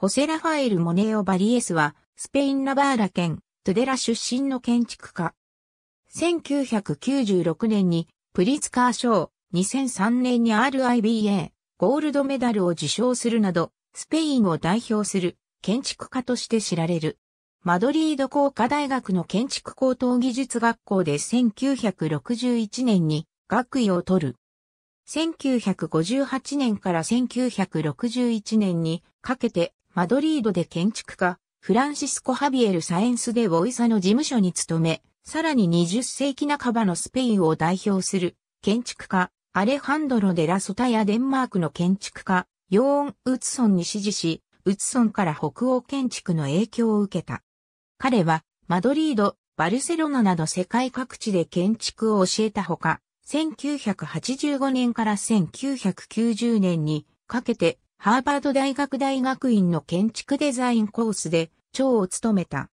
ホセラファエル・モネオ・バリエスは、スペイン・ナバーラ県、トゥデラ出身の建築家。1996年に、プリツカー賞、2003年に RIBA、ゴールドメダルを受賞するなど、スペインを代表する建築家として知られる。マドリード工科大学の建築高等技術学校で1961年に学位を取る。1958年から1961年にかけてマドリードで建築家、フランシスコ・ハビエル・サエンス・デ・ウォイサの事務所に勤め、さらに20世紀半ばのスペインを代表する建築家、アレハンドロ・デ・ラソタやデンマークの建築家、ヨーン・ウツソンに支持し、ウツソンから北欧建築の影響を受けた。彼は、マドリード、バルセロナなど世界各地で建築を教えたほか、1985年から1990年にかけてハーバード大学大学院の建築デザインコースで長を務めた。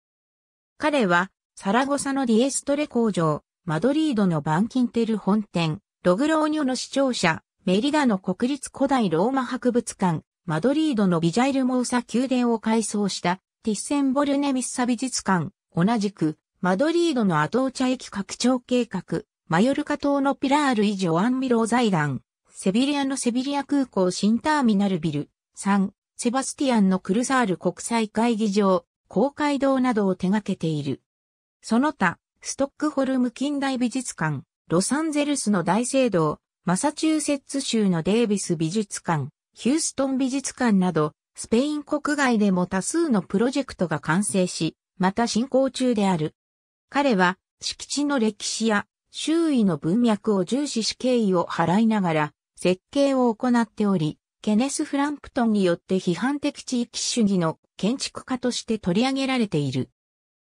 彼は、サラゴサのディエストレ工場、マドリードのバンキンテル本店、ログローニョの視聴者、メリダの国立古代ローマ博物館、マドリードのビジャイルモーサ宮殿を改装したティッセンボルネミッサ美術館、同じくマドリードのアトーチャ駅拡張計画、マヨルカ島のピラール・イ・ジョアン・ミロ財団、セビリアのセビリア空港新ターミナルビル、3、セバスティアンのクルサール国際会議場、公会堂などを手掛けている。その他、ストックホルム近代美術館、ロサンゼルスの大聖堂、マサチューセッツ州のデイビス美術館、ヒューストン美術館など、スペイン国外でも多数のプロジェクトが完成し、また進行中である。彼は、敷地の歴史や周囲の文脈を重視し敬意を払いながら、設計を行っており、ケネス・フランプトンによって批判的地域主義の建築家として取り上げられている。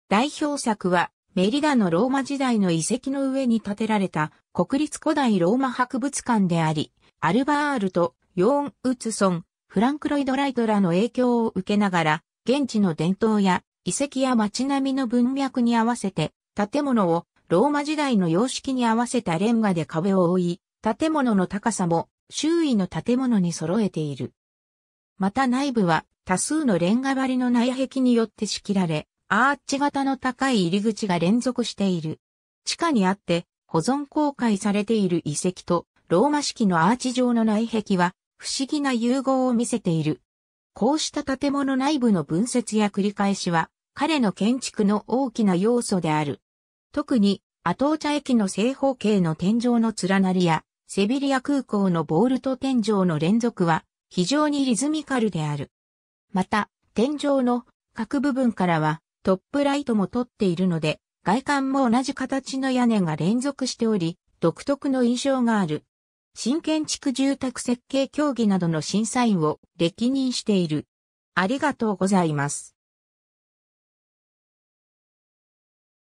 代表作は、メリダのローマ時代の遺跡の上に建てられた国立古代ローマ博物館であり、アルバールとヨーン・ウツソン、フランク・ロイド・ライトらの影響を受けながら、現地の伝統や遺跡や街並みの文脈に合わせて、建物をローマ時代の様式に合わせたレンガで壁を覆い、建物の高さも周囲の建物に揃えている。また内部は多数のレンガ張りの内壁によって仕切られ、アーチ型の高い入り口が連続している。地下にあって保存公開されている遺跡とローマ式のアーチ状の内壁は不思議な融合を見せている。こうした建物内部の分節や繰り返しは彼の建築の大きな要素である。特にアトーチャ駅の正方形の天井の連なりやセビリア空港のボールと天井の連続は非常にリズミカルである。また、天井の各部分からはトップライトも取っているので、外観も同じ形の屋根が連続しており、独特の印象がある。新建築住宅設計協議などの審査員を歴任している。ありがとうございます。